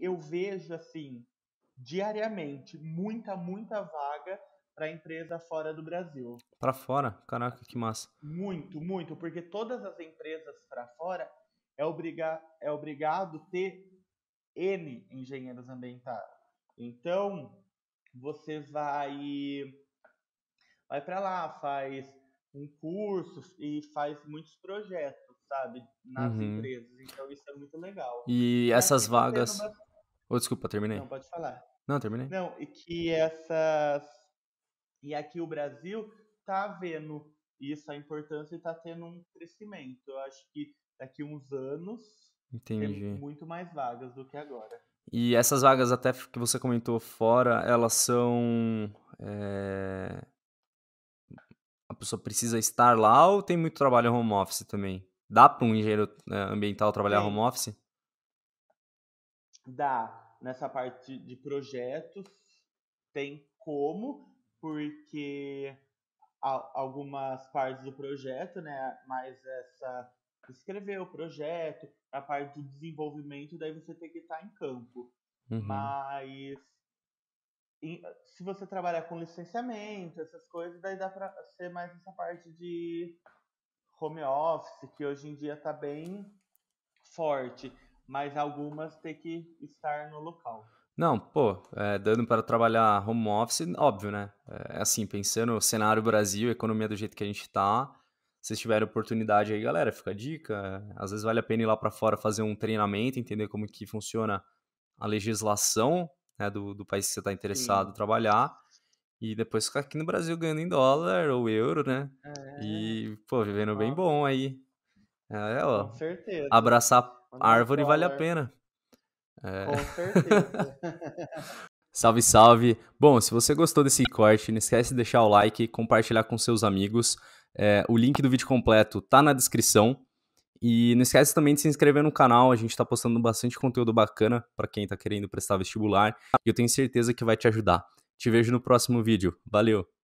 eu vejo assim diariamente muita, muita vaga para empresa fora do Brasil. Para fora? Caraca, que massa. Muito, muito, porque todas as empresas para fora é, obriga é obrigado ter N engenheiros ambientais. Então, você vai vai para lá, faz um curso e faz muitos projetos, sabe, nas uhum. empresas. Então, isso é muito legal. E Mas essas vagas ou oh, desculpa, terminei. Não, pode falar. Não, terminei. Não, e que essas. E aqui o Brasil tá vendo isso, a importância e tá tendo um crescimento. Eu acho que daqui uns anos Entendi. tem muito mais vagas do que agora. E essas vagas até que você comentou fora, elas são. É... A pessoa precisa estar lá ou tem muito trabalho home office também? Dá para um engenheiro é, ambiental trabalhar tem. home office? dá nessa parte de projetos, tem como, porque algumas partes do projeto, né, mas essa escrever o projeto, a parte do desenvolvimento, daí você tem que estar em campo. Uhum. Mas se você trabalhar com licenciamento, essas coisas, daí dá para ser mais essa parte de home office, que hoje em dia está bem forte mas algumas ter que estar no local. Não, pô, é, dando para trabalhar home office, óbvio, né? É, é assim, pensando no cenário Brasil, economia do jeito que a gente tá, se vocês tiverem oportunidade aí, galera, fica a dica. É, às vezes vale a pena ir lá para fora fazer um treinamento, entender como que funciona a legislação né, do, do país que você está interessado em trabalhar. E depois ficar aqui no Brasil ganhando em dólar ou euro, né? É, e, pô, vivendo bem bom aí. É, ó, Com certeza. Abraçar a árvore vale a pena. É. Com certeza. salve, salve. Bom, se você gostou desse corte, não esquece de deixar o like, compartilhar com seus amigos. É, o link do vídeo completo tá na descrição. E não esquece também de se inscrever no canal, a gente está postando bastante conteúdo bacana para quem está querendo prestar vestibular. E eu tenho certeza que vai te ajudar. Te vejo no próximo vídeo. Valeu!